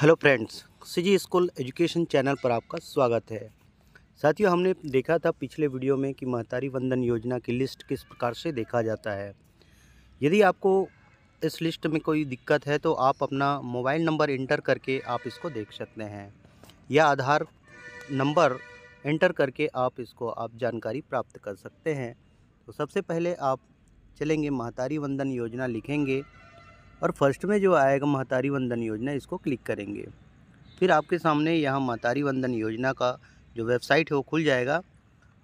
hello friends CG school education channel पर आपका स्वागत है साथियों हमने देखा था पिछले वीडियो में कि महतारी वंदन योजना की लिस्ट किस प्रकार से देखा जाता है यदि आपको इस लिस्ट में कोई दिक्कत है तो आप अपना मोबाइल नंबर इंटर करके आप इसको देख सकते हैं या आधार नंबर इंटर करके आप इसको आप जानकारी प्राप्त कर सकते हैं तो सबसे पहले आप चलेंगे महतारी वंदन योजना लिखेंगे और फर्स्ट में जो आएगा महतारी वंदन योजना इसको क्लिक करेंगे फिर आपके सामने यहाँ महतारी वंदन योजना का जो वेबसाइट है वो खुल जाएगा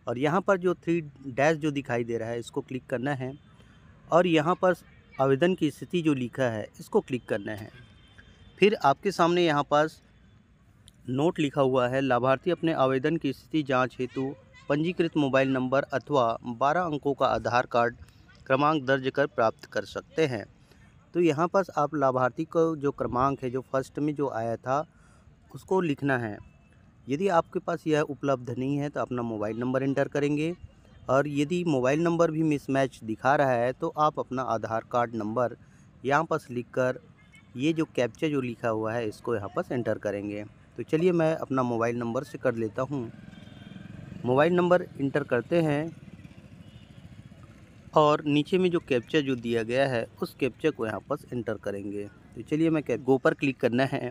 और यहाँ पर जो थ्री डैश जो दिखाई दे रहा है इसको क्लिक करना है और यहाँ पर आवेदन की स्थिति जो लिखा है इसको क्लिक करना है फिर आपके सामने यहाँ पास नोट लिखा हुआ है लाभार्थी अपने आवेदन की स्थिति जांच हेतु पंजीकृत मोबाइल नंबर अथवा 12 अंकों का आधार कार्ड क्रमांक दर्ज कर प्राप्त कर सकते हैं तो यहाँ पर आप लाभार्थी को जो क्रमांक है जो फर्स्ट में जो आया था उसको लिखना है यदि आपके पास यह उपलब्ध नहीं है तो अपना मोबाइल नंबर इंटर करेंगे और यदि मोबाइल नंबर भी मिसमैच दिखा रहा है तो आप अपना आधार कार्ड नंबर यहाँ पर लिख कर ये जो कैप्चर जो लिखा हुआ है इसको यहाँ पर एंटर करेंगे तो चलिए मैं अपना मोबाइल नंबर से कर लेता हूँ मोबाइल नंबर इंटर करते हैं और नीचे में जो कैप्चा जो दिया गया है उस कैप्चा को यहाँ पास एंटर करेंगे तो चलिए मैं कैप गो पर क्लिक करना है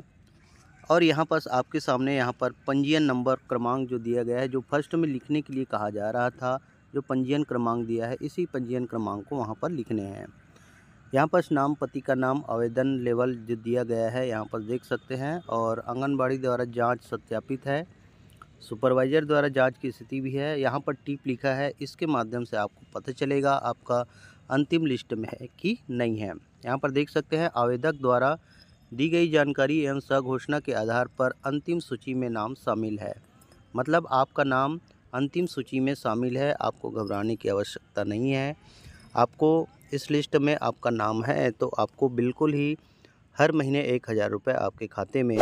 और यहाँ पास आपके सामने यहाँ पर पंजीयन नंबर क्रमांक जो दिया गया है जो फर्स्ट में लिखने के लिए कहा जा रहा था जो पंजीयन क्रमांक दिया है इसी पंजीयन क्रमांक को वहाँ पर लिखने हैं यहाँ पर नाम पति का नाम आवेदन लेवल जो दिया गया है यहाँ पर देख सकते हैं और आंगनबाड़ी द्वारा जाँच सत्यापित है सुपरवाइज़र द्वारा जांच की स्थिति भी है यहाँ पर टिप लिखा है इसके माध्यम से आपको पता चलेगा आपका अंतिम लिस्ट में है कि नहीं है यहाँ पर देख सकते हैं आवेदक द्वारा दी गई जानकारी एवं सघोषणा के आधार पर अंतिम सूची में नाम शामिल है मतलब आपका नाम अंतिम सूची में शामिल है आपको घबराने की आवश्यकता नहीं है आपको इस लिस्ट में आपका नाम है तो आपको बिल्कुल ही हर महीने एक हज़ार रुपये आपके खाते में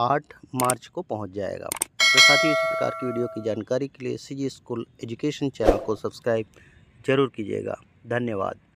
आठ मार्च को पहुंच जाएगा तो साथ ही इसी प्रकार की वीडियो की जानकारी के लिए C G school education channel को सब्सक्राइब जरूर कीजिएगा धन्यवाद